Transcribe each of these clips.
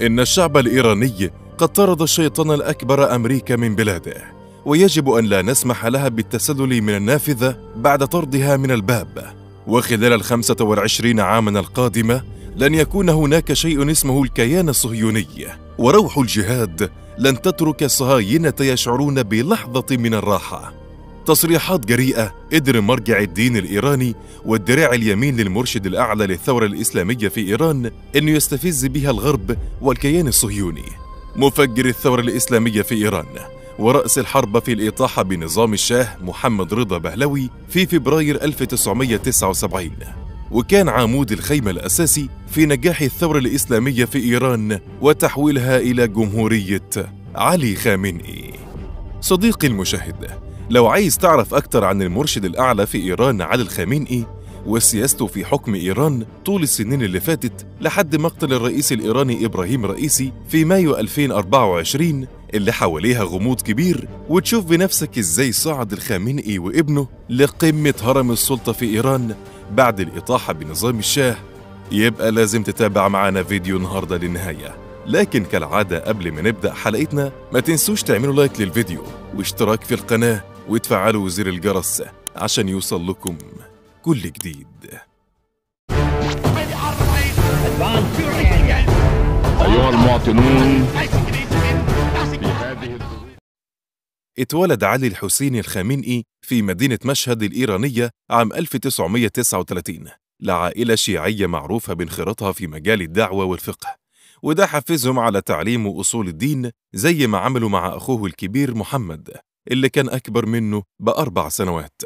إن الشعب الإيراني قد طرد الشيطان الأكبر أمريكا من بلاده ويجب أن لا نسمح لها بالتسلل من النافذة بعد طردها من الباب وخلال الخمسة والعشرين عاما القادمة لن يكون هناك شيء اسمه الكيان الصهيوني وروح الجهاد لن تترك الصهاينة يشعرون بلحظة من الراحة تصريحات جريئة قدر مرجع الدين الإيراني والدراع اليمين للمرشد الأعلى للثورة الإسلامية في إيران أنه يستفز بها الغرب والكيان الصهيوني مفجر الثورة الإسلامية في إيران ورأس الحرب في الإطاحة بنظام الشاه محمد رضا بهلوي في فبراير 1979 وكان عمود الخيمة الأساسي في نجاح الثورة الإسلامية في إيران وتحويلها إلى جمهورية علي خامنئي صديقي المشاهد لو عايز تعرف أكتر عن المرشد الأعلى في إيران علي الخامنئي وسياسته في حكم إيران طول السنين اللي فاتت لحد مقتل الرئيس الإيراني إبراهيم رئيسي في مايو 2024 اللي حواليها غموض كبير وتشوف بنفسك إزاي صعد الخامنئي وابنه لقمة هرم السلطة في إيران بعد الإطاحة بنظام الشاه يبقى لازم تتابع معانا فيديو النهاردة للنهاية لكن كالعادة قبل ما نبدأ حلقتنا ما تنسوش تعملوا لايك للفيديو واشتراك في القناة وتفعلوا زر الجرس عشان يوصل لكم كل جديد أيها المواطنون اتولد علي الحسيني الخامنئي في مدينة مشهد الإيرانية عام 1939 لعائلة شيعية معروفة بانخراطها في مجال الدعوة والفقه وده حفزهم على تعليم أصول الدين زي ما عملوا مع أخوه الكبير محمد اللي كان أكبر منه بأربع سنوات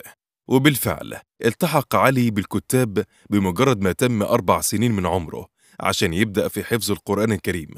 وبالفعل التحق علي بالكتاب بمجرد ما تم أربع سنين من عمره عشان يبدأ في حفظ القرآن الكريم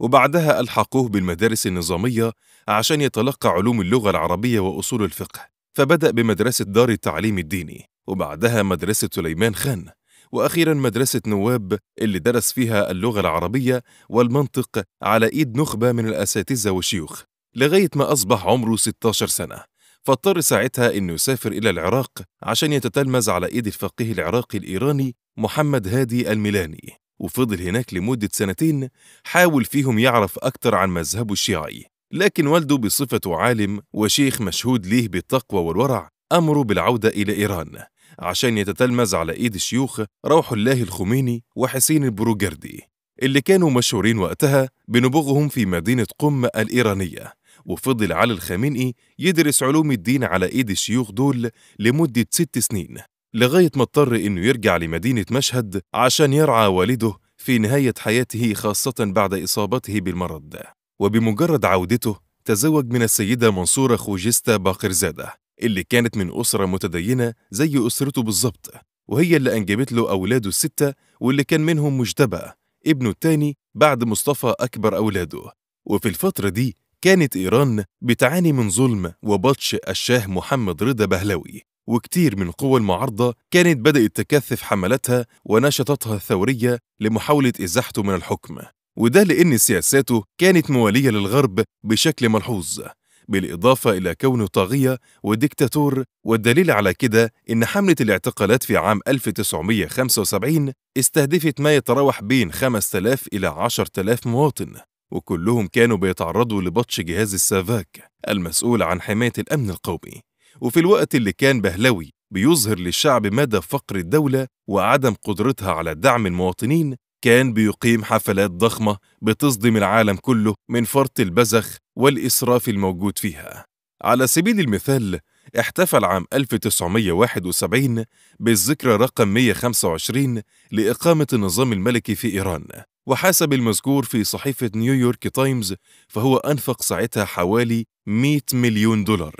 وبعدها ألحقوه بالمدارس النظامية عشان يتلقى علوم اللغة العربية وأصول الفقه فبدأ بمدرسة دار التعليم الديني وبعدها مدرسة سليمان خان وأخيرا مدرسة نواب اللي درس فيها اللغة العربية والمنطق على إيد نخبة من الأساتذة والشيوخ لغاية ما أصبح عمره 16 سنة فاضطر ساعتها أنه يسافر إلى العراق عشان يتتلمذ على إيد الفقيه العراقي الإيراني محمد هادي الميلاني وفضل هناك لمدة سنتين حاول فيهم يعرف أكثر عن مذهبه الشيعي لكن والده بصفته عالم وشيخ مشهود ليه بالتقوى والورع أمره بالعودة إلى إيران عشان يتتلمذ على إيد الشيوخ روح الله الخميني وحسين البروجردي اللي كانوا مشهورين وقتها بنبوغهم في مدينة قم الإيرانية وفضل علي الخامنئي يدرس علوم الدين على ايد الشيوخ دول لمدة ست سنين لغاية ما اضطر انه يرجع لمدينة مشهد عشان يرعى والده في نهاية حياته خاصة بعد إصابته بالمرض وبمجرد عودته تزوج من السيدة منصورة خوجستا باقرزادة اللي كانت من أسرة متدينة زي أسرته بالظبط وهي اللي أنجبت له أولاده الستة واللي كان منهم مجتبى ابنه الثاني بعد مصطفى أكبر أولاده وفي الفترة دي كانت إيران بتعاني من ظلم وبطش الشاه محمد رضا بهلوي وكتير من قوى المعارضة كانت بدأت تكثف حملاتها ونشطتها الثورية لمحاولة إزاحته من الحكم وده لأن سياساته كانت موالية للغرب بشكل ملحوظ بالإضافة إلى كونه طاغية وديكتاتور والدليل على كده إن حملة الاعتقالات في عام 1975 استهدفت ما يتراوح بين 5000 إلى 10000 مواطن وكلهم كانوا بيتعرضوا لبطش جهاز السافاك المسؤول عن حماية الأمن القومي وفي الوقت اللي كان بهلوي بيظهر للشعب مدى فقر الدولة وعدم قدرتها على دعم المواطنين كان بيقيم حفلات ضخمة بتصدم العالم كله من فرط البذخ والإسراف الموجود فيها. على سبيل المثال، احتفل عام 1971 بالذكرى رقم 125 لإقامة النظام الملكي في إيران، وحسب المذكور في صحيفة نيويورك تايمز فهو أنفق ساعتها حوالي 100 مليون دولار.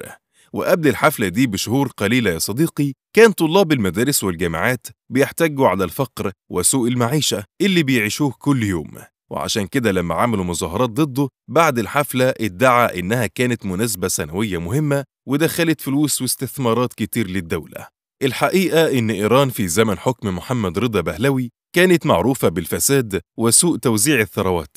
وقبل الحفلة دي بشهور قليلة يا صديقي كان طلاب المدارس والجامعات بيحتجوا على الفقر وسوء المعيشة اللي بيعيشوه كل يوم وعشان كده لما عملوا مظاهرات ضده بعد الحفلة ادعى إنها كانت مناسبة سنوية مهمة ودخلت فلوس واستثمارات كتير للدولة الحقيقة إن إيران في زمن حكم محمد رضا بهلوي كانت معروفة بالفساد وسوء توزيع الثروات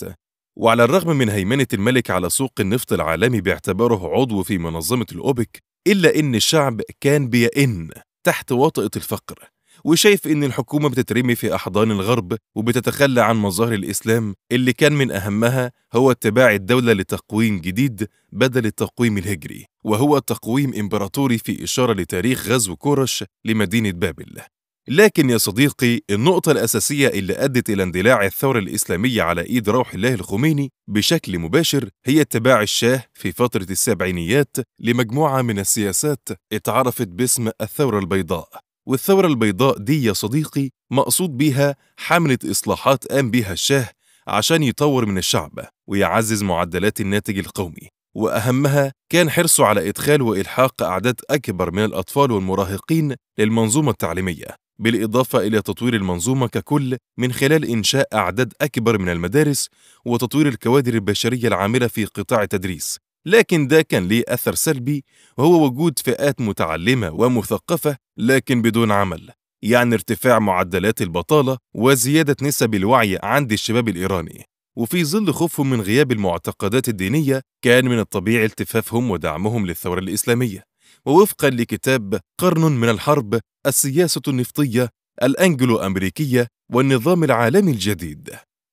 وعلى الرغم من هيمنة الملك على سوق النفط العالمي باعتباره عضو في منظمة الأوبك إلا إن الشعب كان بيئن تحت وطأة الفقر وشايف إن الحكومة بتترمي في أحضان الغرب وبتتخلى عن مظاهر الإسلام اللي كان من أهمها هو اتباع الدولة لتقويم جديد بدل التقويم الهجري وهو تقويم إمبراطوري في إشارة لتاريخ غزو كورش لمدينة بابل لكن يا صديقي النقطة الأساسية اللي أدت إلى اندلاع الثورة الإسلامية على إيد روح الله الخميني بشكل مباشر هي اتباع الشاه في فترة السبعينيات لمجموعة من السياسات اتعرفت باسم الثورة البيضاء والثورة البيضاء دي يا صديقي مقصود بيها حملة إصلاحات قام بيها الشاه عشان يطور من الشعب ويعزز معدلات الناتج القومي وأهمها كان حرصه على إدخال وإلحاق أعداد أكبر من الأطفال والمراهقين للمنظومة التعليمية بالإضافة إلى تطوير المنظومة ككل من خلال إنشاء أعداد أكبر من المدارس وتطوير الكوادر البشرية العاملة في قطاع التدريس لكن ده كان ليه أثر سلبي وهو وجود فئات متعلمة ومثقفة لكن بدون عمل يعني ارتفاع معدلات البطالة وزيادة نسب الوعي عند الشباب الإيراني وفي ظل خوفهم من غياب المعتقدات الدينية كان من الطبيعي التفافهم ودعمهم للثورة الإسلامية ووفقا لكتاب قرن من الحرب السياسة النفطية الأنجلو أمريكية والنظام العالمي الجديد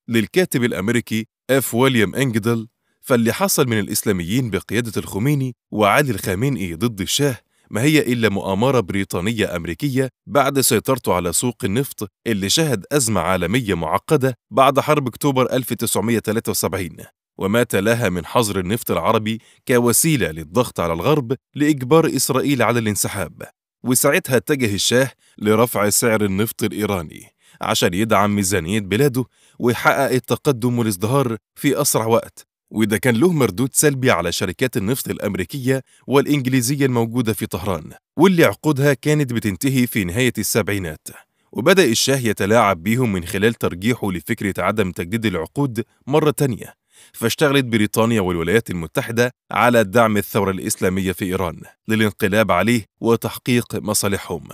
للكاتب الأمريكي اف ويليام انجدل فاللي حصل من الإسلاميين بقيادة الخميني وعلي الخامنئي ضد الشاه ما هي إلا مؤامرة بريطانية أمريكية بعد سيطرته على سوق النفط اللي شهد أزمة عالمية معقدة بعد حرب أكتوبر 1973 وما تلاها من حظر النفط العربي كوسيلة للضغط على الغرب لإجبار إسرائيل على الانسحاب وساعتها اتجه الشاه لرفع سعر النفط الإيراني عشان يدعم ميزانية بلاده ويحقق التقدم والازدهار في أسرع وقت وده كان له مردود سلبي على شركات النفط الأمريكية والإنجليزية الموجودة في طهران واللي عقودها كانت بتنتهي في نهاية السبعينات وبدأ الشاه يتلاعب بيهم من خلال ترجيحه لفكرة عدم تجديد العقود مرة تانية فاشتغلت بريطانيا والولايات المتحدة على دعم الثورة الإسلامية في إيران للانقلاب عليه وتحقيق مصالحهم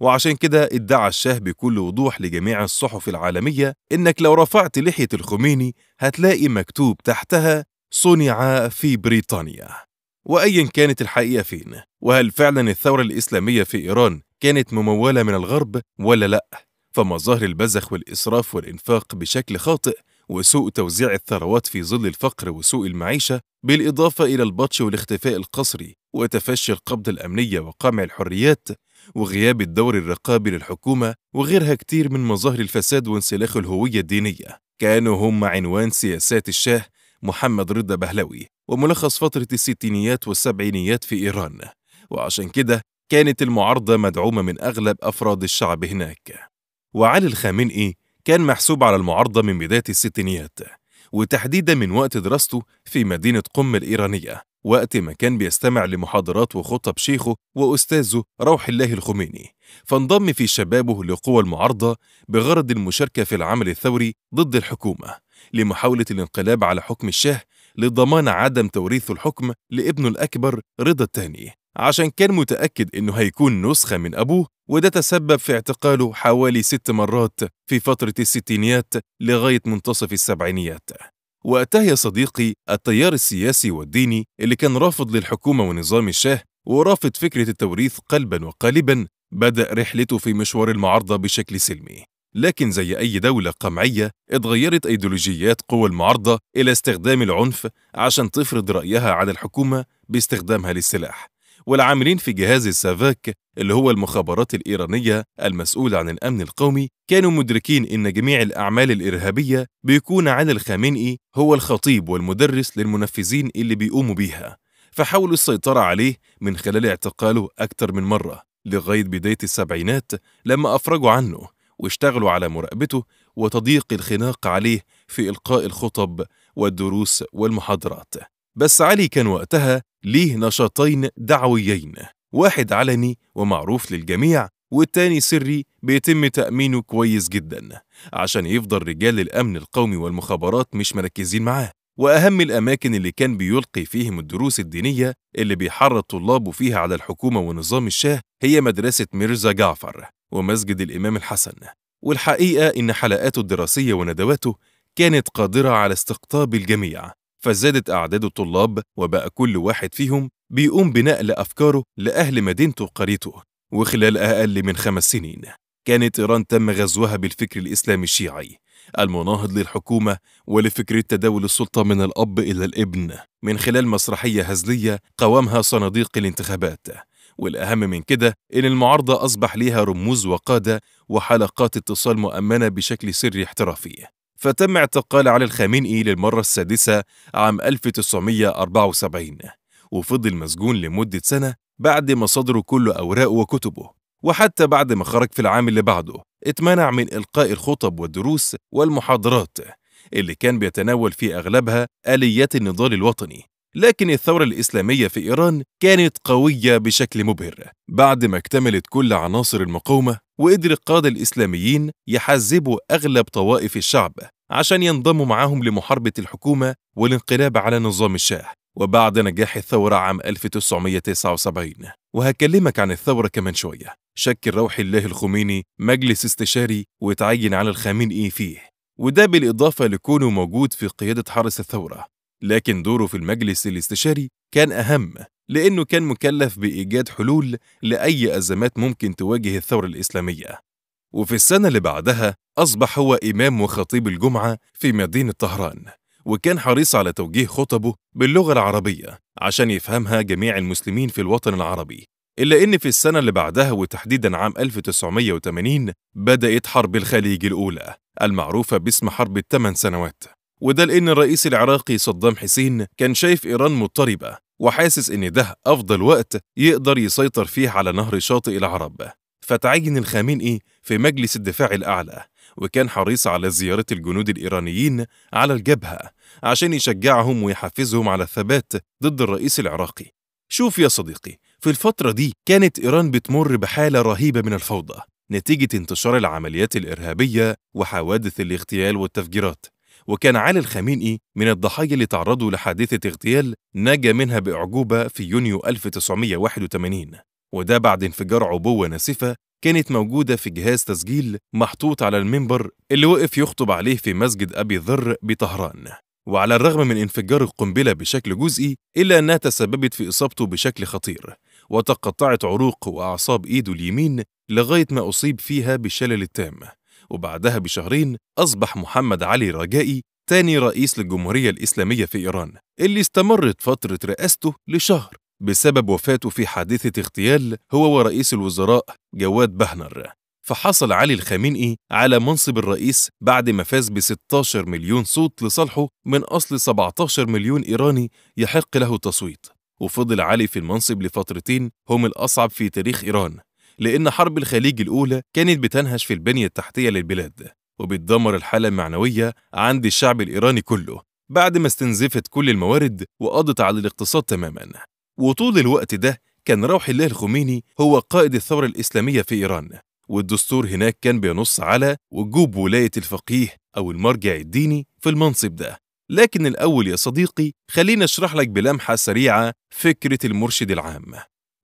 وعشان كده ادعى الشاه بكل وضوح لجميع الصحف العالمية إنك لو رفعت لحية الخميني هتلاقي مكتوب تحتها صنع في بريطانيا وأيا كانت الحقيقة فين وهل فعلا الثورة الإسلامية في إيران كانت ممولة من الغرب ولا لأ فمظاهر البذخ والإسراف والإنفاق بشكل خاطئ وسوء توزيع الثروات في ظل الفقر وسوء المعيشة بالإضافة إلى البطش والاختفاء القسري وتفشي القبضة الأمنية وقمع الحريات وغياب الدور الرقابي للحكومة وغيرها كتير من مظاهر الفساد وانسلاخ الهوية الدينية كانوا هم عنوان سياسات الشاه محمد رضا بهلوي وملخص فترة الستينيات والسبعينيات في إيران وعشان كده كانت المعارضة مدعومة من أغلب أفراد الشعب هناك وعلي الخامنئي كان محسوب على المعارضة من بداية الستينيات وتحديدا من وقت دراسته في مدينة قم الإيرانية وقت ما كان بيستمع لمحاضرات وخطب شيخه وأستاذه روح الله الخميني فانضم في شبابه لقوى المعارضة بغرض المشاركة في العمل الثوري ضد الحكومة لمحاولة الانقلاب على حكم الشاه لضمان عدم توريث الحكم لابنه الأكبر رضا الثاني عشان كان متأكد إنه هيكون نسخة من أبوه وده تسبب في اعتقاله حوالي ست مرات في فترة الستينيات لغاية منتصف السبعينيات وقتها يا صديقي التيار السياسي والديني اللي كان رافض للحكومة ونظام الشاه ورافض فكرة التوريث قلبا وقالبا بدأ رحلته في مشوار المعارضة بشكل سلمي لكن زي أي دولة قمعية اتغيرت أيديولوجيات قوى المعارضة إلى استخدام العنف عشان تفرض رأيها على الحكومة باستخدامها للسلاح والعاملين في جهاز السافاك اللي هو المخابرات الإيرانية المسؤول عن الأمن القومي كانوا مدركين إن جميع الأعمال الإرهابية بيكون علي الخامنئي هو الخطيب والمدرس للمنفذين اللي بيقوموا بيها فحاولوا السيطرة عليه من خلال اعتقاله أكتر من مرة لغاية بداية السبعينات لما أفرجوا عنه واشتغلوا على مراقبته وتضييق الخناق عليه في إلقاء الخطب والدروس والمحاضرات بس علي كان وقتها ليه نشاطين دعويين واحد علني ومعروف للجميع والتاني سري بيتم تأمينه كويس جدا عشان يفضل رجال الأمن القومي والمخابرات مش مركزين معاه وأهم الأماكن اللي كان بيلقي فيهم الدروس الدينية اللي بيحرض طلابه فيها على الحكومة ونظام الشاه هي مدرسة ميرزا جعفر ومسجد الإمام الحسن والحقيقة إن حلقاته الدراسية وندواته كانت قادرة على استقطاب الجميع فزادت أعداد الطلاب وبقى كل واحد فيهم بيقوم بنقل أفكاره لأهل مدينته وقريته وخلال أقل من خمس سنين كانت إيران تم غزوها بالفكر الإسلامي الشيعي المناهض للحكومة ولفكرة تداول السلطة من الأب إلى الابن من خلال مسرحية هزلية قوامها صناديق الانتخابات والأهم من كده إن المعارضة أصبح ليها رموز وقادة وحلقات اتصال مؤمنة بشكل سري احترافي فتم اعتقال علي الخامنئي للمرة السادسة عام 1974 وفضل مسجون لمدة سنة بعد ما صدروا كل أوراقه وكتبه وحتى بعد ما خرج في العام اللي بعده اتمنع من إلقاء الخطب والدروس والمحاضرات اللي كان بيتناول في أغلبها آليات النضال الوطني لكن الثورة الإسلامية في إيران كانت قوية بشكل مبهر بعد ما اكتملت كل عناصر المقاومة وقدر القادة الإسلاميين يحزبوا أغلب طوائف الشعب عشان ينضموا معاهم لمحاربة الحكومة والانقلاب على نظام الشاه وبعد نجاح الثورة عام 1979 وهكلمك عن الثورة كمان شوية شكل روح الله الخميني مجلس استشاري وتعين على الخامنئي فيه وده بالإضافة لكونه موجود في قيادة حرس الثورة لكن دوره في المجلس الاستشاري كان أهم لأنه كان مكلف بإيجاد حلول لأي أزمات ممكن تواجه الثورة الإسلامية وفي السنة اللي بعدها أصبح هو إمام وخطيب الجمعة في مدينة طهران وكان حريص على توجيه خطبه باللغة العربية عشان يفهمها جميع المسلمين في الوطن العربي إلا إن في السنة اللي بعدها وتحديدا عام 1980 بدأت حرب الخليج الأولى المعروفة باسم حرب الثمان سنوات وده لأن الرئيس العراقي صدام حسين كان شايف إيران مضطربة وحاسس إن ده أفضل وقت يقدر يسيطر فيه على نهر شاطئ العرب فتعين الخامنئي في مجلس الدفاع الأعلى وكان حريص على زيارة الجنود الإيرانيين على الجبهة عشان يشجعهم ويحفزهم على الثبات ضد الرئيس العراقي شوف يا صديقي في الفترة دي كانت إيران بتمر بحالة رهيبة من الفوضى نتيجة انتشار العمليات الإرهابية وحوادث الاغتيال والتفجيرات وكان علي الخمينئي من الضحايا اللي تعرضوا لحادثة اغتيال نجا منها بأعجوبة في يونيو 1981 وده بعد انفجار عبوة ناسفة كانت موجودة في جهاز تسجيل محطوط على المنبر اللي وقف يخطب عليه في مسجد أبي ذر بطهران وعلى الرغم من انفجار القنبلة بشكل جزئي إلا أنها تسببت في إصابته بشكل خطير وتقطعت عروق وأعصاب إيده اليمين لغاية ما أصيب فيها بالشلل التام وبعدها بشهرين أصبح محمد علي رجائي تاني رئيس للجمهورية الإسلامية في إيران اللي استمرت فترة رئاسته لشهر بسبب وفاته في حادثة اغتيال هو ورئيس الوزراء جواد بهنر فحصل علي الخامنئي على منصب الرئيس بعد ما فاز ب 16 مليون صوت لصالحه من أصل 17 مليون إيراني يحق له التصويت وفضل علي في المنصب لفترتين هم الأصعب في تاريخ إيران لأن حرب الخليج الأولى كانت بتنهش في البنية التحتية للبلاد وبتدمر الحالة المعنوية عند الشعب الإيراني كله بعد ما استنزفت كل الموارد وقضت على الاقتصاد تماما وطول الوقت ده كان روح الله الخميني هو قائد الثورة الإسلامية في إيران والدستور هناك كان بينص على وجوب ولاية الفقيه أو المرجع الديني في المنصب ده لكن الأول يا صديقي خلينا أشرح لك بلمحة سريعة فكرة المرشد العام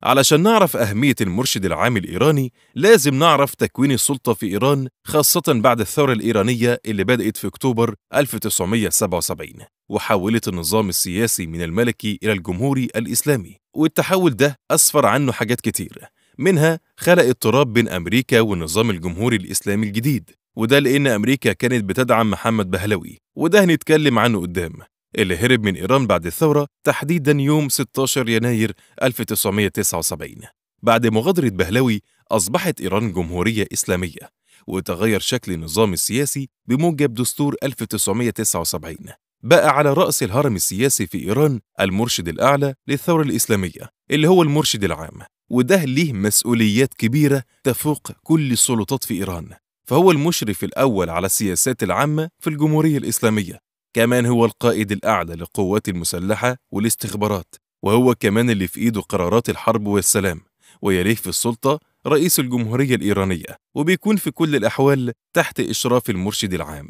علشان نعرف أهمية المرشد العام الإيراني لازم نعرف تكوين السلطة في إيران خاصة بعد الثورة الإيرانية اللي بدأت في أكتوبر 1977 وحولت النظام السياسي من الملكي إلى الجمهوري الإسلامي والتحول ده أسفر عنه حاجات كتير منها خلق اضطراب بين أمريكا والنظام الجمهوري الإسلامي الجديد وده لأن أمريكا كانت بتدعم محمد بهلوي وده هنتكلم عنه قدام اللي هرب من إيران بعد الثورة تحديدا يوم 16 يناير 1979 بعد مغادرة بهلوي أصبحت إيران جمهورية إسلامية وتغير شكل النظام السياسي بموجب دستور 1979 بقى على رأس الهرم السياسي في إيران المرشد الأعلى للثورة الإسلامية اللي هو المرشد العام وده ليه مسؤوليات كبيرة تفوق كل السلطات في إيران فهو المشرف الأول على السياسات العامة في الجمهورية الإسلامية كمان هو القائد الأعلى للقوات المسلحة والاستخبارات وهو كمان اللي في إيده قرارات الحرب والسلام ويليه في السلطة رئيس الجمهورية الإيرانية وبيكون في كل الأحوال تحت إشراف المرشد العام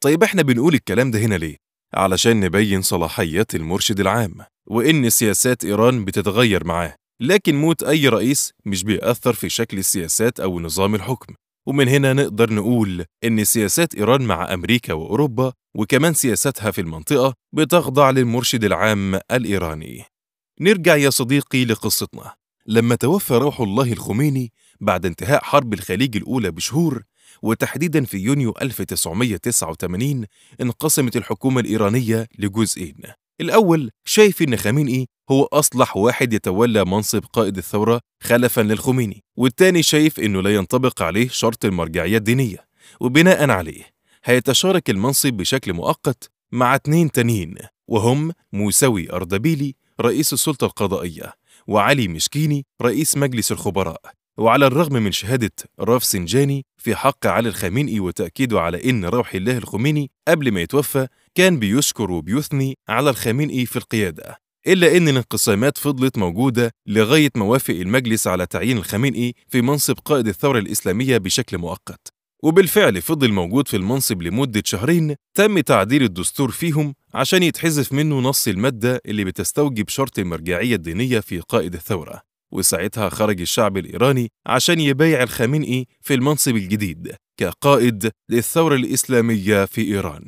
طيب احنا بنقول الكلام ده هنا ليه؟ علشان نبين صلاحيات المرشد العام وإن سياسات إيران بتتغير معاه لكن موت أي رئيس مش بيأثر في شكل السياسات أو نظام الحكم ومن هنا نقدر نقول إن سياسات إيران مع أمريكا وأوروبا وكمان سياستها في المنطقة بتخضع للمرشد العام الإيراني. نرجع يا صديقي لقصتنا. لما توفى روح الله الخميني بعد انتهاء حرب الخليج الأولى بشهور وتحديدا في يونيو 1989 انقسمت الحكومة الإيرانية لجزئين الأول شايف إن خامنئي هو أصلح واحد يتولى منصب قائد الثورة خلفا للخميني والتاني شايف إنه لا ينطبق عليه شرط المرجعية الدينية وبناء عليه هيتشارك المنصب بشكل مؤقت مع اتنين تانيين وهم موسوي أردبيلي رئيس السلطة القضائية وعلي مشكيني رئيس مجلس الخبراء وعلى الرغم من شهادة راف سنجاني في حق علي الخمينئي وتأكيده على إن روح الله الخميني قبل ما يتوفى كان بيشكر وبيثني على الخامنئي في القيادة إلا أن الانقسامات فضلت موجودة لغاية ما وافق المجلس على تعيين الخامنئي في منصب قائد الثورة الإسلامية بشكل مؤقت وبالفعل فضل موجود في المنصب لمدة شهرين تم تعديل الدستور فيهم عشان يتحذف منه نص المادة اللي بتستوجب شرط المرجعية الدينية في قائد الثورة وساعتها خرج الشعب الإيراني عشان يبايع الخامنئي في المنصب الجديد كقائد للثورة الإسلامية في إيران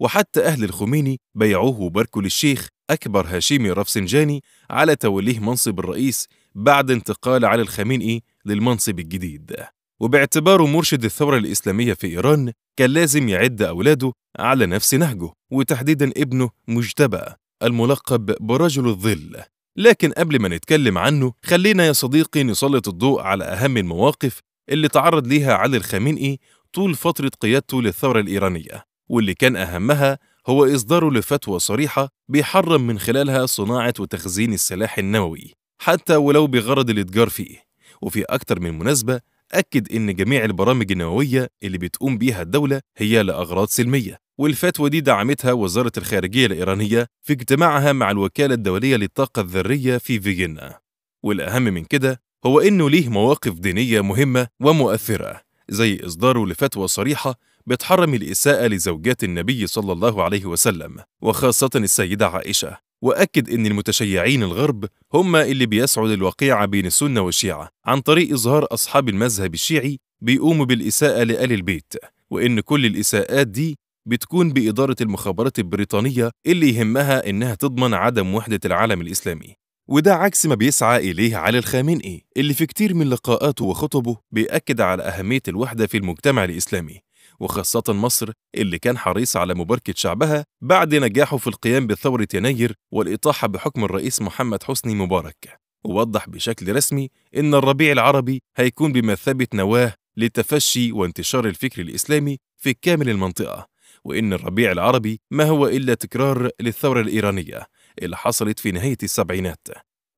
وحتى أهل الخميني بيعوه بركل الشيخ أكبر هاشمي رفسنجاني على توليه منصب الرئيس بعد انتقال علي الخامنئي للمنصب الجديد وباعتباره مرشد الثورة الإسلامية في إيران كان لازم يعد أولاده على نفس نهجه وتحديدا ابنه مجتبى الملقب برجل الظل لكن قبل ما نتكلم عنه خلينا يا صديقي نسلط الضوء على أهم المواقف اللي تعرض ليها علي الخامنئي طول فترة قيادته للثورة الإيرانية واللي كان أهمها هو إصداره لفتوى صريحة بيحرم من خلالها صناعة وتخزين السلاح النووي حتى ولو بغرض الإتجار فيه وفي أكتر من مناسبة أكد إن جميع البرامج النووية اللي بتقوم بيها الدولة هي لأغراض سلمية والفتوى دي دعمتها وزارة الخارجية الإيرانية في اجتماعها مع الوكالة الدولية للطاقة الذرية في فيينا والأهم من كده هو إنه ليه مواقف دينية مهمة ومؤثرة زي إصداره لفتوى صريحة بتحرم الإساءة لزوجات النبي صلى الله عليه وسلم وخاصة السيدة عائشة وأكد أن المتشيعين الغرب هم اللي بيسعوا للوقيعة بين السنة والشيعة عن طريق إظهار أصحاب المذهب الشيعي بيقوموا بالإساءة لآل البيت وإن كل الإساءات دي بتكون بإدارة المخابرات البريطانية اللي يهمها إنها تضمن عدم وحدة العالم الإسلامي وده عكس ما بيسعى إليه علي الخامنئي اللي في كتير من لقاءاته وخطبه بيأكد على أهمية الوحدة في المجتمع الإسلامي وخاصة مصر اللي كان حريص على مباركة شعبها بعد نجاحه في القيام بثورة يناير والإطاحة بحكم الرئيس محمد حسني مبارك ووضح بشكل رسمي إن الربيع العربي هيكون بمثابة نواة لتفشي وانتشار الفكر الإسلامي في كامل المنطقة وإن الربيع العربي ما هو إلا تكرار للثورة الإيرانية اللي حصلت في نهاية السبعينات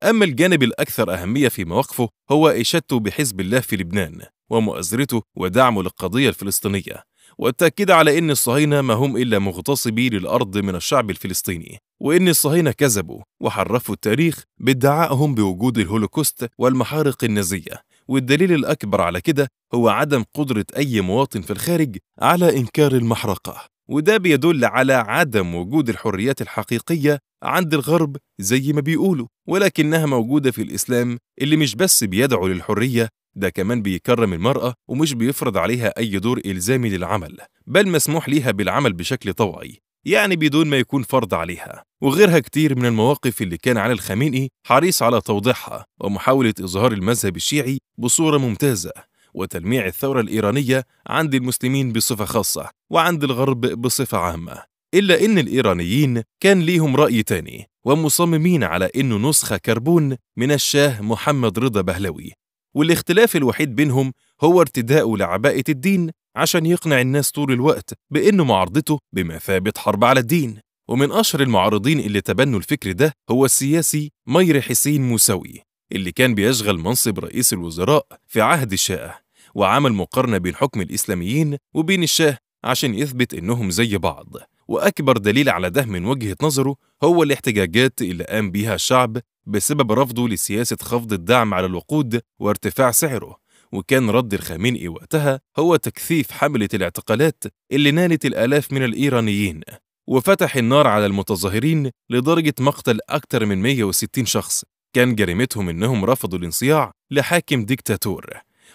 أما الجانب الأكثر أهمية في مواقفه هو إشادته بحزب الله في لبنان ومؤازرته ودعمه للقضية الفلسطينية والتأكيد على أن الصهاينة ما هم إلا مغتصبي للأرض من الشعب الفلسطيني وأن الصهاينة كذبوا وحرفوا التاريخ بادعائهم بوجود الهولوكوست والمحارق النازية والدليل الأكبر على كده هو عدم قدرة أي مواطن في الخارج على إنكار المحرقة وده بيدل على عدم وجود الحريات الحقيقية عند الغرب زي ما بيقولوا ولكنها موجودة في الإسلام اللي مش بس بيدعو للحرية ده كمان بيكرم المرأة ومش بيفرض عليها أي دور إلزامي للعمل بل مسموح ليها بالعمل بشكل طوعي يعني بدون ما يكون فرض عليها وغيرها كتير من المواقف اللي كان علي الخامنئي حريص على توضيحها ومحاولة إظهار المذهب الشيعي بصورة ممتازة وتلميع الثورة الإيرانية عند المسلمين بصفة خاصة وعند الغرب بصفة عامة إلا إن الإيرانيين كان ليهم رأي تاني ومصممين على إنه نسخة كربون من الشاه محمد رضا بهلوي والاختلاف الوحيد بينهم هو ارتداءه لعباءة الدين عشان يقنع الناس طول الوقت بأن معارضته بمثابة حرب على الدين ومن أشهر المعارضين اللي تبنوا الفكر ده هو السياسي مير حسين موسوي اللي كان بيشغل منصب رئيس الوزراء في عهد الشاه وعمل مقارنة بين حكم الإسلاميين وبين الشاه عشان يثبت إنهم زي بعض وأكبر دليل على ده من وجهة نظره هو الاحتجاجات اللي قام بيها الشعب بسبب رفضه لسياسة خفض الدعم على الوقود وارتفاع سعره وكان رد الخامنئي وقتها هو تكثيف حملة الاعتقالات اللي نالت الآلاف من الإيرانيين وفتح النار على المتظاهرين لدرجة مقتل أكثر من 160 شخص كان جريمتهم إنهم رفضوا الانصياع لحاكم ديكتاتور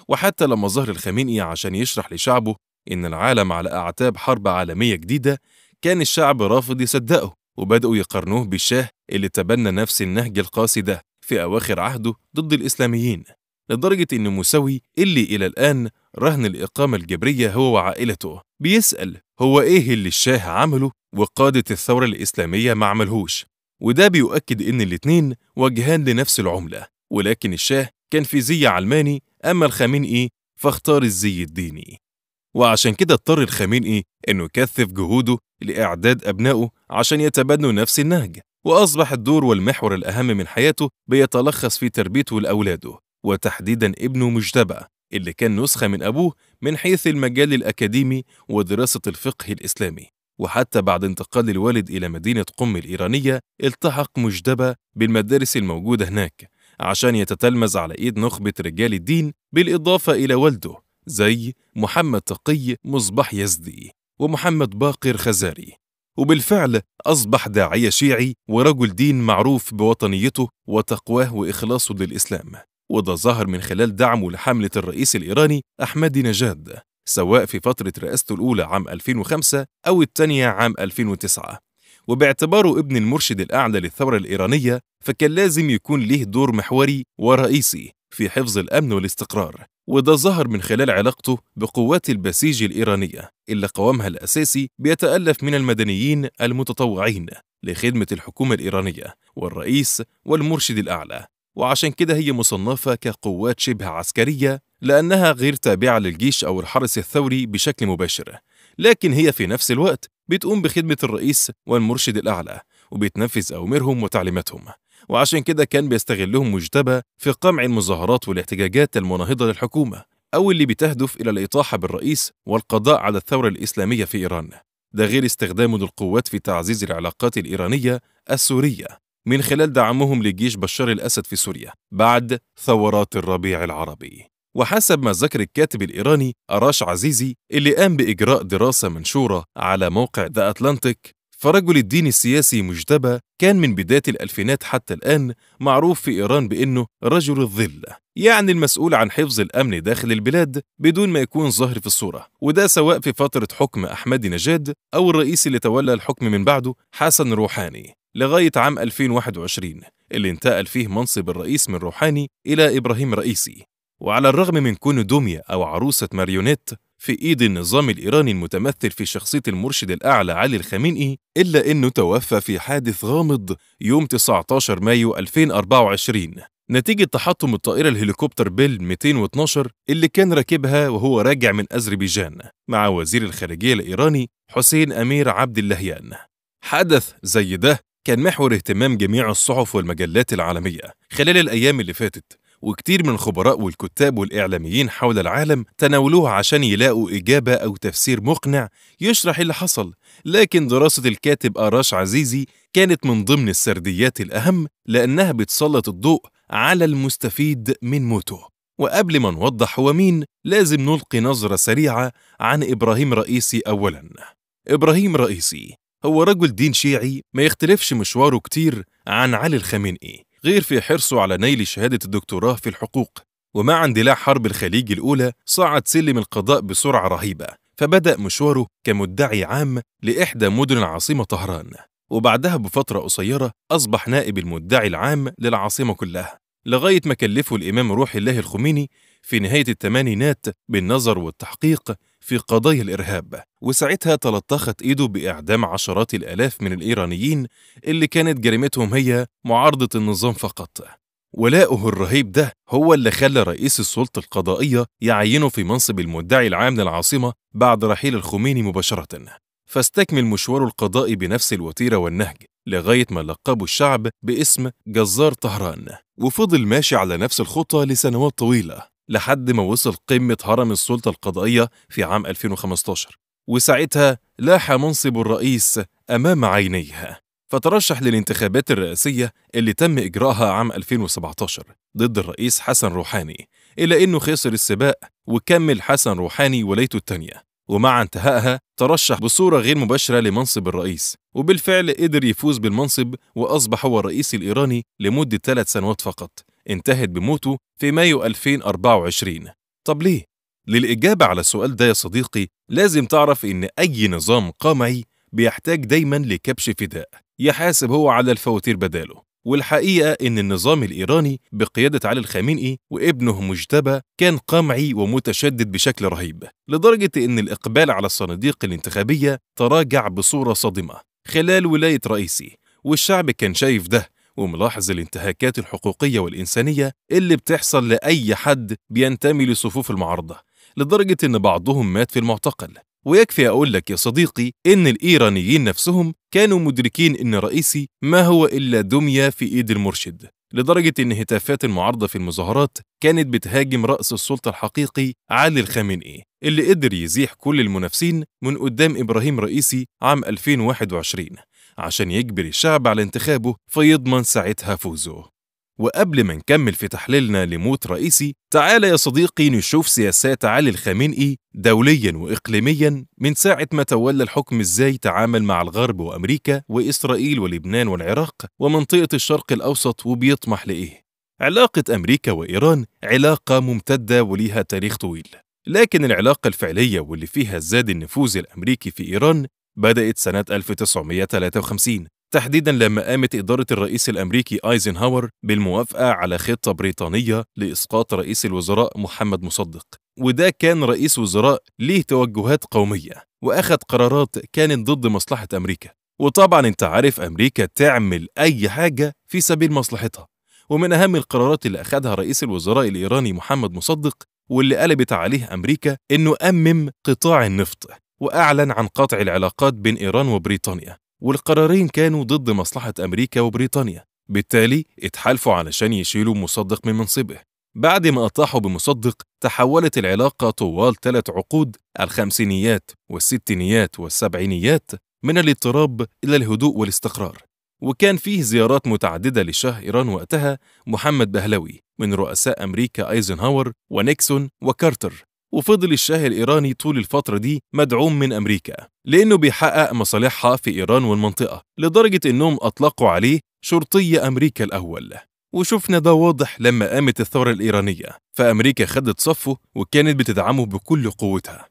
وحتى لما ظهر الخامنئي عشان يشرح لشعبه إن العالم على أعتاب حرب عالمية جديدة كان الشعب رافض يصدقه وبدأوا يقارنوه بالشاه اللي تبنى نفس النهج القاسي ده في أواخر عهده ضد الإسلاميين لدرجة إن موسوي اللي إلى الآن رهن الإقامة الجبرية هو وعائلته بيسأل هو إيه اللي الشاه عمله وقادة الثورة الإسلامية ما عملهوش وده بيؤكد إن الاتنين وجهان لنفس العملة ولكن الشاه كان في زي علماني أما الخامنئي فاختار الزي الديني وعشان كده اضطر الخامنئي إنه يكثف جهوده لإعداد أبنائه عشان يتبنوا نفس النهج وأصبح الدور والمحور الأهم من حياته بيتلخص في تربيته لأولاده وتحديدا ابنه مجتبى اللي كان نسخة من أبوه من حيث المجال الأكاديمي ودراسة الفقه الإسلامي وحتى بعد انتقال الوالد إلى مدينة قم الإيرانية التحق مجتبى بالمدارس الموجودة هناك عشان يتتلمذ على إيد نخبة رجال الدين بالإضافة إلى والده زي محمد تقي مصباح يزدي ومحمد باقر خزاري وبالفعل أصبح داعية شيعي ورجل دين معروف بوطنيته وتقواه وإخلاصه للإسلام وده ظهر من خلال دعمه لحملة الرئيس الإيراني أحمدي نجاد سواء في فترة رئاسته الأولى عام 2005 أو الثانية عام 2009 وباعتباره ابن المرشد الأعلى للثورة الإيرانية فكان لازم يكون ليه دور محوري ورئيسي في حفظ الأمن والاستقرار وده ظهر من خلال علاقته بقوات البسيج الإيرانية إلا قوامها الأساسي بيتألف من المدنيين المتطوعين لخدمة الحكومة الإيرانية والرئيس والمرشد الأعلى وعشان كده هي مصنفة كقوات شبه عسكرية لأنها غير تابعة للجيش أو الحرس الثوري بشكل مباشر لكن هي في نفس الوقت بتقوم بخدمة الرئيس والمرشد الأعلى وبتنفذ أوامرهم وتعليماتهم وعشان كده كان بيستغلهم مجتبى في قمع المظاهرات والاحتجاجات المناهضة للحكومة أو اللي بتهدف إلى الإطاحة بالرئيس والقضاء على الثورة الإسلامية في إيران ده غير استخدامه للقوات في تعزيز العلاقات الإيرانية السورية من خلال دعمهم لجيش بشار الأسد في سوريا بعد ثورات الربيع العربي وحسب ما ذكر الكاتب الإيراني أراش عزيزي اللي قام بإجراء دراسة منشورة على موقع ذا أتلانتيك فرجل الدين السياسي مجتبى كان من بداية الألفينات حتى الآن معروف في إيران بأنه رجل الظل يعني المسؤول عن حفظ الأمن داخل البلاد بدون ما يكون ظاهر في الصورة وده سواء في فترة حكم أحمدي نجاد أو الرئيس اللي تولى الحكم من بعده حسن روحاني لغاية عام 2021 اللي انتقل فيه منصب الرئيس من روحاني إلى إبراهيم رئيسي وعلى الرغم من كون دمية أو عروسة ماريونيت في ايد النظام الايراني المتمثل في شخصيه المرشد الاعلى علي الخامنئي الا انه توفى في حادث غامض يوم 19 مايو 2024 نتيجة تحطم الطائرة الهليكوبتر بيل 212 اللي كان راكبها وهو راجع من أذربيجان مع وزير الخارجية الإيراني حسين أمير عبد اللهيان حدث زي ده كان محور اهتمام جميع الصحف والمجلات العالمية خلال الأيام اللي فاتت وكتير من الخبراء والكتاب والإعلاميين حول العالم تناولوها عشان يلاقوا إجابة أو تفسير مقنع يشرح اللي حصل لكن دراسة الكاتب آراش عزيزي كانت من ضمن السرديات الأهم لأنها بتسلط الضوء على المستفيد من موته وقبل ما نوضح هو مين لازم نلقي نظرة سريعة عن إبراهيم رئيسي أولاً إبراهيم رئيسي هو رجل دين شيعي ما يختلفش مشواره كتير عن علي الخامنئي غير في حرصه على نيل شهادة الدكتوراه في الحقوق ومع اندلاع حرب الخليج الأولى صعد سلم القضاء بسرعة رهيبة فبدأ مشواره كمدعي عام لإحدى مدن العاصمة طهران وبعدها بفترة قصيرة أصبح نائب المدعي العام للعاصمة كلها لغاية ما كلفه الإمام روح الله الخميني في نهاية الثمانينات بالنظر والتحقيق في قضايا الإرهاب وساعتها تلطخت إيده بإعدام عشرات الآلاف من الإيرانيين اللي كانت جريمتهم هي معارضة النظام فقط ولاؤه الرهيب ده هو اللي خلى رئيس السلطة القضائية يعينه في منصب المدعي العام للعاصمة بعد رحيل الخميني مباشرة فاستكمل مشواره القضائي بنفس الوتيرة والنهج لغاية ما لقبه الشعب باسم جزار طهران وفضل ماشي على نفس الخطة لسنوات طويلة لحد ما وصل قمة هرم السلطة القضائية في عام 2015 وساعتها لاح منصب الرئيس أمام عينيها فترشح للانتخابات الرئاسية اللي تم إجراءها عام 2017 ضد الرئيس حسن روحاني إلا إنه خسر السباق وكمل حسن روحاني ولايته التانية ومع انتهائها ترشح بصورة غير مباشرة لمنصب الرئيس وبالفعل قدر يفوز بالمنصب وأصبح هو الرئيس الإيراني لمدة ثلاث سنوات فقط انتهت بموته في مايو 2024 طب ليه؟ للإجابة على السؤال ده يا صديقي لازم تعرف إن أي نظام قمعي بيحتاج دايما لكبش فداء يحاسب هو على الفواتير بداله والحقيقة إن النظام الإيراني بقيادة علي الخامنئي وابنه مجتبى كان قمعي ومتشدد بشكل رهيب لدرجة إن الإقبال على الصناديق الانتخابية تراجع بصورة صادمة خلال ولاية رئيسي والشعب كان شايف ده وملاحظ الانتهاكات الحقوقية والإنسانية اللي بتحصل لأي حد بينتمي لصفوف المعارضة لدرجة إن بعضهم مات في المعتقل ويكفي أقول لك يا صديقي إن الإيرانيين نفسهم كانوا مدركين إن رئيسي ما هو إلا دمية في إيد المرشد لدرجة إن هتافات المعارضة في المظاهرات كانت بتهاجم رأس السلطة الحقيقي علي الخامنئي اللي قدر يزيح كل المنافسين من قدام إبراهيم رئيسي عام 2021 عشان يجبر الشعب على انتخابه فيضمن ساعتها فوزه وقبل ما نكمل في تحليلنا لموت رئيسي تعال يا صديقي نشوف سياسات علي الخامنئي دوليا وإقليميا من ساعة ما تولى الحكم إزاي تعامل مع الغرب وأمريكا وإسرائيل ولبنان والعراق ومنطقة الشرق الأوسط وبيطمح لإيه علاقة أمريكا وإيران علاقة ممتدة وليها تاريخ طويل لكن العلاقة الفعلية واللي فيها زاد النفوذ الأمريكي في إيران بدأت سنة 1953 تحديدا لما قامت إدارة الرئيس الأمريكي آيزنهاور بالموافقة على خطة بريطانية لإسقاط رئيس الوزراء محمد مصدق وده كان رئيس وزراء ليه توجهات قومية وأخذ قرارات كانت ضد مصلحة أمريكا وطبعا انت عارف أمريكا تعمل أي حاجة في سبيل مصلحتها ومن أهم القرارات اللي أخذها رئيس الوزراء الإيراني محمد مصدق واللي قلبت عليه أمريكا إنه أمم قطاع النفط وأعلن عن قطع العلاقات بين إيران وبريطانيا والقرارين كانوا ضد مصلحة أمريكا وبريطانيا بالتالي اتحالفوا علشان يشيلوا مصدق من منصبه بعد ما أطاحوا بمصدق تحولت العلاقة طوال ثلاث عقود الخمسينيات والستينيات والسبعينيات من الاضطراب إلى الهدوء والاستقرار وكان فيه زيارات متعددة لشاه إيران وقتها محمد بهلوي من رؤساء أمريكا أيزنهاور ونيكسون وكارتر وفضل الشاه الإيراني طول الفترة دي مدعوم من أمريكا لأنه بيحقق مصالحها في إيران والمنطقة لدرجة إنهم أطلقوا عليه شرطي أمريكا الأول وشفنا ده واضح لما قامت الثورة الإيرانية فأمريكا خدت صفه وكانت بتدعمه بكل قوتها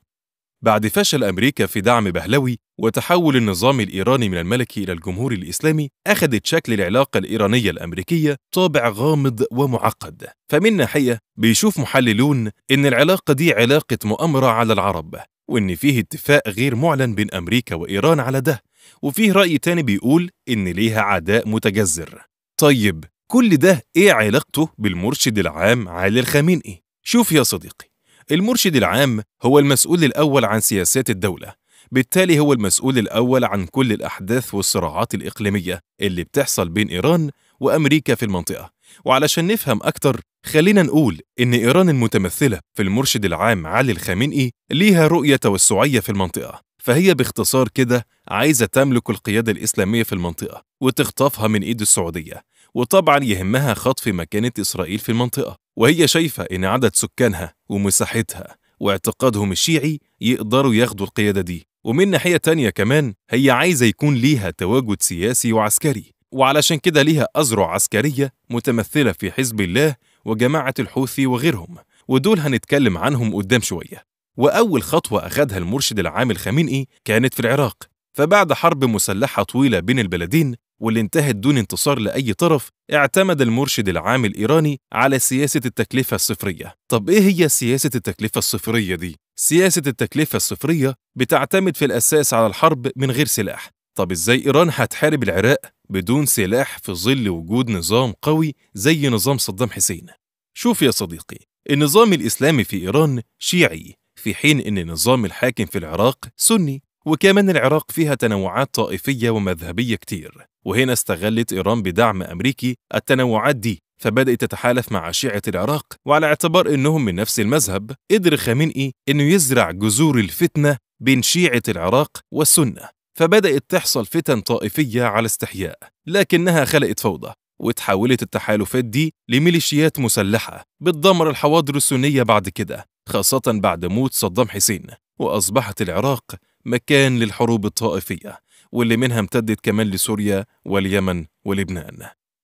بعد فشل أمريكا في دعم بهلوي وتحول النظام الإيراني من الملكي إلى الجمهور الإسلامي أخذت شكل العلاقة الإيرانية الأمريكية طابع غامض ومعقد فمن ناحية بيشوف محللون إن العلاقة دي علاقة مؤامرة على العرب وإن فيه اتفاق غير معلن بين أمريكا وإيران على ده وفيه رأي تاني بيقول إن ليها عداء متجذر طيب كل ده إيه علاقته بالمرشد العام علي الخامنئي؟ شوف يا صديقي المرشد العام هو المسؤول الأول عن سياسات الدولة بالتالي هو المسؤول الأول عن كل الأحداث والصراعات الإقليمية اللي بتحصل بين إيران وأمريكا في المنطقة وعلشان نفهم أكتر خلينا نقول إن إيران المتمثلة في المرشد العام علي الخامنئي ليها رؤية توسعية في المنطقة فهي باختصار كده عايزة تملك القيادة الإسلامية في المنطقة وتخطفها من إيد السعودية وطبعا يهمها خطف مكانة إسرائيل في المنطقة وهي شايفة إن عدد سكانها ومساحتها واعتقادهم الشيعي يقدروا ياخدوا القيادة دي ومن ناحية تانية كمان هي عايزة يكون ليها تواجد سياسي وعسكري وعلشان كده ليها أذرع عسكرية متمثلة في حزب الله وجماعة الحوثي وغيرهم ودول هنتكلم عنهم قدام شوية وأول خطوة أخذها المرشد العام الخمينئي كانت في العراق فبعد حرب مسلحة طويلة بين البلدين واللي انتهت دون انتصار لأي طرف اعتمد المرشد العام الإيراني على سياسة التكلفة الصفرية طب إيه هي سياسة التكلفة الصفرية دي؟ سياسة التكلفة الصفرية بتعتمد في الأساس على الحرب من غير سلاح طب إزاي إيران هتحارب العراق بدون سلاح في ظل وجود نظام قوي زي نظام صدام حسين؟ شوف يا صديقي النظام الإسلامي في إيران شيعي في حين أن النظام الحاكم في العراق سني وكمان العراق فيها تنوعات طائفية ومذهبية كتير وهنا استغلت إيران بدعم أمريكي التنوعات دي فبدأت تتحالف مع شيعة العراق وعلى اعتبار إنهم من نفس المذهب قدر خامنئي إنه يزرع جذور الفتنة بين شيعة العراق والسنة فبدأت تحصل فتن طائفية على استحياء لكنها خلقت فوضى وتحولت التحالفات دي لميليشيات مسلحة بتدمر الحواضر السنية بعد كده خاصة بعد موت صدام حسين وأصبحت العراق مكان للحروب الطائفية واللي منها امتدت كمان لسوريا واليمن ولبنان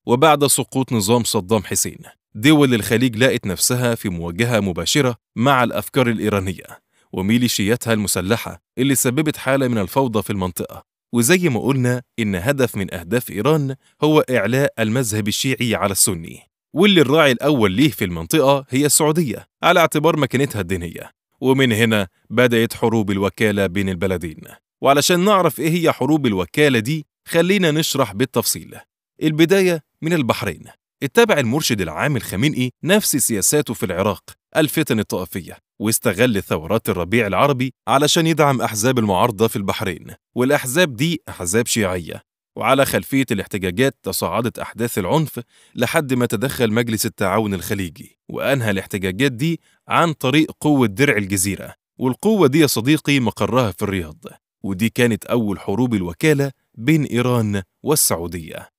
وبعد سقوط نظام صدام حسين دول الخليج لقت نفسها في مواجهة مباشرة مع الأفكار الإيرانية وميليشياتها المسلحة اللي سببت حالة من الفوضى في المنطقة وزي ما قلنا إن هدف من أهداف إيران هو إعلاء المذهب الشيعي على السني واللي الراعي الأول ليه في المنطقة هي السعودية على اعتبار مكانتها الدينية ومن هنا بدأت حروب الوكالة بين البلدين وعلشان نعرف إيه هي حروب الوكالة دي خلينا نشرح بالتفصيل البداية من البحرين اتبع المرشد العام الخمينئي نفس سياساته في العراق الفتن الطائفية واستغل ثورات الربيع العربي علشان يدعم أحزاب المعارضة في البحرين والأحزاب دي أحزاب شيعية وعلى خلفية الاحتجاجات تصاعدت أحداث العنف لحد ما تدخل مجلس التعاون الخليجي وأنهى الاحتجاجات دي عن طريق قوة درع الجزيرة والقوة دي يا صديقي مقرها في الرياض ودي كانت أول حروب الوكالة بين إيران والسعودية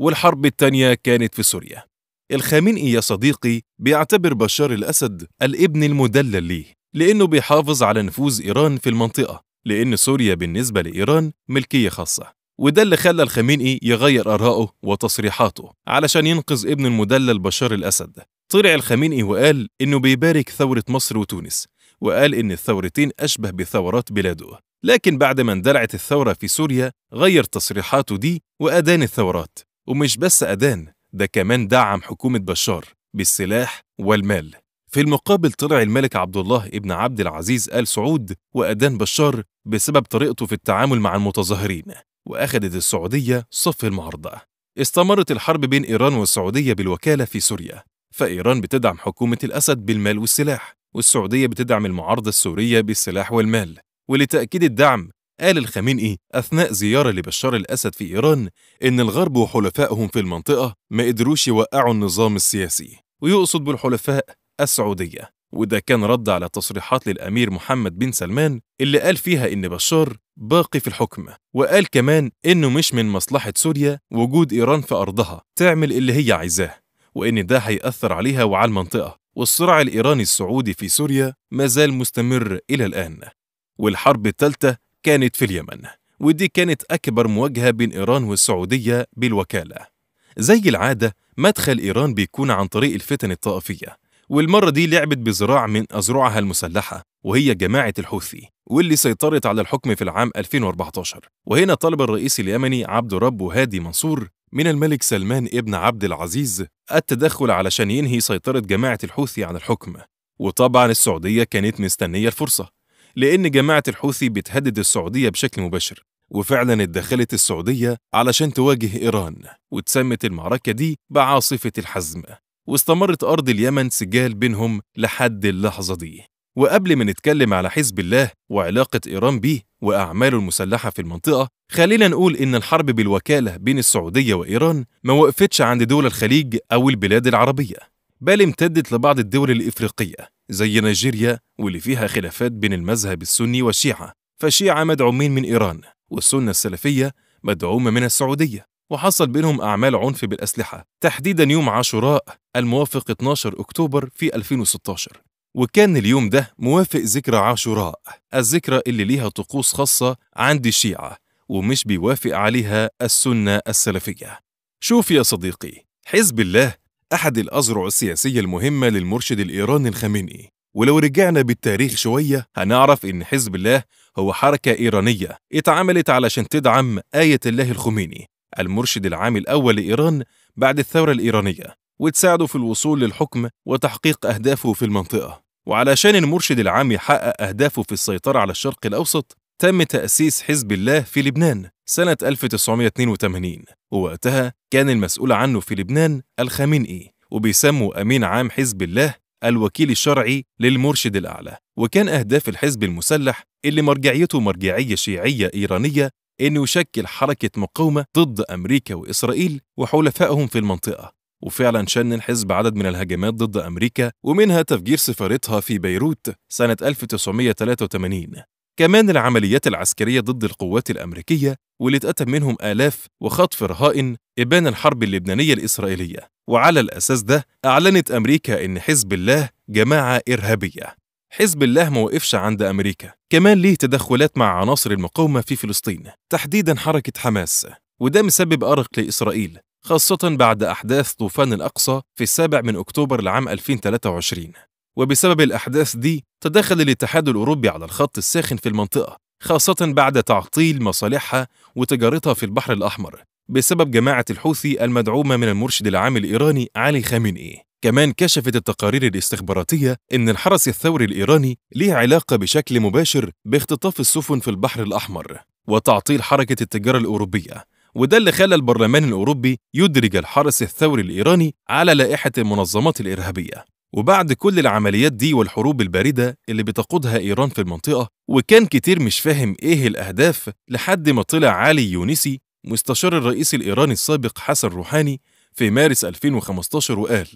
والحرب التانية كانت في سوريا الخامنئي يا صديقي بيعتبر بشار الأسد الابن المدلل ليه لأنه بيحافظ على نفوذ إيران في المنطقة لأن سوريا بالنسبة لإيران ملكية خاصة وده اللي خلى الخامنئي يغير آرائه وتصريحاته علشان ينقذ ابن المدلل بشار الأسد طلع الخامنئي وقال إنه بيبارك ثورة مصر وتونس وقال إن الثورتين أشبه بثورات بلاده لكن بعد ما اندلعت الثورة في سوريا غير تصريحاته دي وأدان الثورات ومش بس أدان ده كمان دعم حكومة بشار بالسلاح والمال في المقابل طلع الملك عبد الله ابن عبد العزيز آل سعود وأدان بشار بسبب طريقته في التعامل مع المتظاهرين وأخذت السعودية صف المعارضة استمرت الحرب بين إيران والسعودية بالوكالة في سوريا فإيران بتدعم حكومة الأسد بالمال والسلاح والسعودية بتدعم المعارضة السورية بالسلاح والمال ولتأكيد الدعم قال الخامنئي أثناء زيارة لبشار الأسد في إيران إن الغرب وحلفائهم في المنطقة ما قدروش يوقعوا النظام السياسي ويقصد بالحلفاء السعودية وده كان رد على تصريحات للأمير محمد بن سلمان اللي قال فيها إن بشار باقي في الحكم وقال كمان إنه مش من مصلحة سوريا وجود إيران في أرضها تعمل اللي هي عايزاه وإن ده هيأثر عليها وعلى المنطقة والصراع الإيراني السعودي في سوريا ما زال مستمر إلى الآن والحرب الثالثة كانت في اليمن ودي كانت أكبر مواجهة بين إيران والسعودية بالوكالة زي العادة مدخل إيران بيكون عن طريق الفتن الطائفية والمرة دي لعبت بذراع من أذرعها المسلحة وهي جماعة الحوثي واللي سيطرت على الحكم في العام 2014 وهنا طلب الرئيس اليمني عبد رب هادي منصور من الملك سلمان ابن عبد العزيز التدخل علشان ينهي سيطرة جماعة الحوثي على الحكم وطبعا السعودية كانت مستنية الفرصة لأن جماعة الحوثي بتهدد السعودية بشكل مباشر وفعلا اتدخلت السعودية علشان تواجه إيران وتسمت المعركة دي بعاصفة الحزم واستمرت أرض اليمن سجال بينهم لحد اللحظة دي وقبل ما نتكلم على حزب الله وعلاقة إيران بيه وأعماله المسلحة في المنطقة خلينا نقول إن الحرب بالوكالة بين السعودية وإيران ما وقفتش عند دول الخليج أو البلاد العربية بل امتدت لبعض الدول الإفريقية زي نيجيريا واللي فيها خلافات بين المذهب السني والشيعة فالشيعة مدعومين من إيران والسنة السلفية مدعومة من السعودية وحصل بينهم أعمال عنف بالأسلحة تحديدا يوم عاشوراء الموافق 12 أكتوبر في 2016 وكان اليوم ده موافق ذكرى عاشوراء الذكرى اللي ليها طقوس خاصة عند الشيعة ومش بيوافق عليها السنة السلفية شوف يا صديقي حزب الله أحد الأذرع السياسية المهمة للمرشد الإيراني الخميني ولو رجعنا بالتاريخ شوية هنعرف إن حزب الله هو حركة إيرانية اتعملت علشان تدعم آية الله الخميني المرشد العام الأول لإيران بعد الثورة الإيرانية وتساعده في الوصول للحكم وتحقيق أهدافه في المنطقة وعلشان المرشد العام يحقق أهدافه في السيطرة على الشرق الأوسط تم تأسيس حزب الله في لبنان سنة 1982 ووقتها كان المسؤول عنه في لبنان الخامنئي وبيسموا أمين عام حزب الله الوكيل الشرعي للمرشد الأعلى وكان أهداف الحزب المسلح اللي مرجعيته مرجعية شيعية إيرانية أنه يشكل حركة مقاومة ضد أمريكا وإسرائيل وحلفائهم في المنطقة وفعلا شن الحزب عدد من الهجمات ضد أمريكا ومنها تفجير سفارتها في بيروت سنة 1983 كمان العمليات العسكرية ضد القوات الأمريكية واللي اتقتل منهم آلاف وخطف رهائن إبان الحرب اللبنانية الإسرائيلية وعلى الأساس ده أعلنت أمريكا إن حزب الله جماعة إرهابية حزب الله ما وقفش عند أمريكا كمان ليه تدخلات مع عناصر المقاومة في فلسطين تحديدا حركة حماس وده مسبب أرق لإسرائيل خاصة بعد أحداث طوفان الأقصى في السابع من أكتوبر لعام 2023 وبسبب الأحداث دي تدخل الاتحاد الأوروبي على الخط الساخن في المنطقة خاصة بعد تعطيل مصالحها وتجارتها في البحر الأحمر بسبب جماعة الحوثي المدعومة من المرشد العام الإيراني علي خامنئي كمان كشفت التقارير الاستخباراتية إن الحرس الثوري الإيراني ليه علاقة بشكل مباشر باختطاف السفن في البحر الأحمر وتعطيل حركة التجارة الأوروبية وده اللي خلى البرلمان الأوروبي يدرج الحرس الثوري الإيراني على لائحة المنظمات الإرهابية وبعد كل العمليات دي والحروب الباردة اللي بتقودها إيران في المنطقة وكان كتير مش فاهم إيه الأهداف لحد ما طلع علي يونسي مستشار الرئيس الإيراني السابق حسن روحاني في مارس 2015 وقال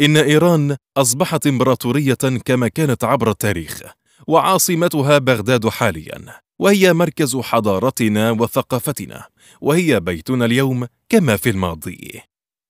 إن إيران أصبحت إمبراطورية كما كانت عبر التاريخ، وعاصمتها بغداد حاليا، وهي مركز حضارتنا وثقافتنا، وهي بيتنا اليوم كما في الماضي.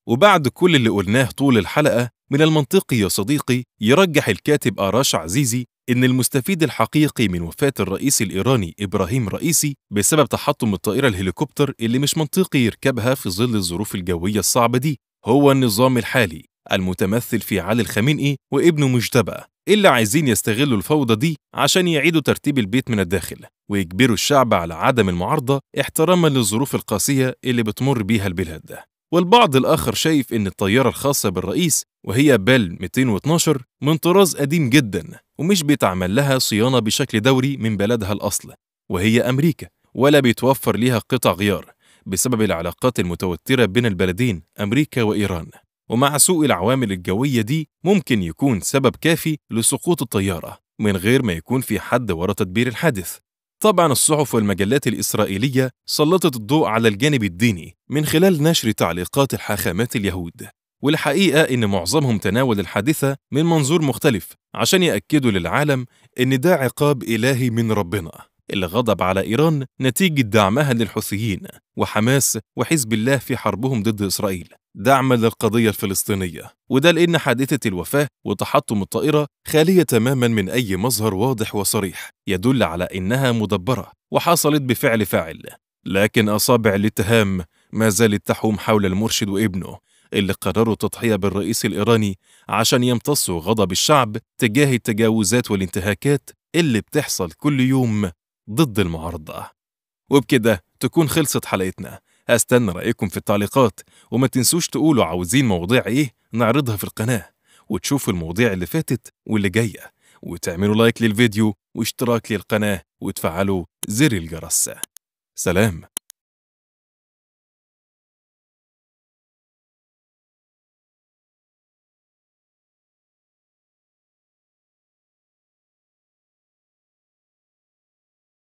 وبعد كل اللي قلناه طول الحلقة من المنطقي يا صديقي يرجح الكاتب آراش عزيزي إن المستفيد الحقيقي من وفاة الرئيس الإيراني إبراهيم رئيسي بسبب تحطم الطائرة الهليكوبتر اللي مش منطقي يركبها في ظل الظروف الجوية الصعبة دي هو النظام الحالي المتمثل في علي الخامنئي وابنه مجتبى إلا عايزين يستغلوا الفوضى دي عشان يعيدوا ترتيب البيت من الداخل ويجبروا الشعب على عدم المعارضة احتراما للظروف القاسية اللي بتمر بيها البلاد والبعض الآخر شايف إن الطيارة الخاصة بالرئيس وهي بال 212 من طراز قديم جدا ومش بيتعمل لها صيانة بشكل دوري من بلدها الأصل وهي أمريكا ولا بيتوفر لها قطع غيار بسبب العلاقات المتوترة بين البلدين أمريكا وإيران ومع سوء العوامل الجوية دي ممكن يكون سبب كافي لسقوط الطيارة من غير ما يكون في حد ورا تدبير الحادث طبعا الصحف والمجلات الإسرائيلية سلطت الضوء على الجانب الديني من خلال نشر تعليقات الحاخامات اليهود والحقيقة إن معظمهم تناول الحادثة من منظور مختلف عشان يأكدوا للعالم إن ده عقاب إلهي من ربنا اللي غضب على إيران نتيجة دعمها للحوثيين وحماس وحزب الله في حربهم ضد إسرائيل دعما للقضية الفلسطينية وده لأن حادثة الوفاة وتحطم الطائرة خالية تماما من أي مظهر واضح وصريح يدل على أنها مدبرة وحصلت بفعل فاعل لكن أصابع الاتهام ما زالت تحوم حول المرشد وابنه اللي قرروا التضحية بالرئيس الإيراني عشان يمتصوا غضب الشعب تجاه التجاوزات والانتهاكات اللي بتحصل كل يوم ضد المعارضة وبكده تكون خلصت حلقتنا استنى رايكم في التعليقات وما تنسوش تقولوا عاوزين مواضيع ايه نعرضها في القناه وتشوفوا المواضيع اللي فاتت واللي جايه وتعملوا لايك للفيديو واشتراك للقناه وتفعلوا زر الجرس سلام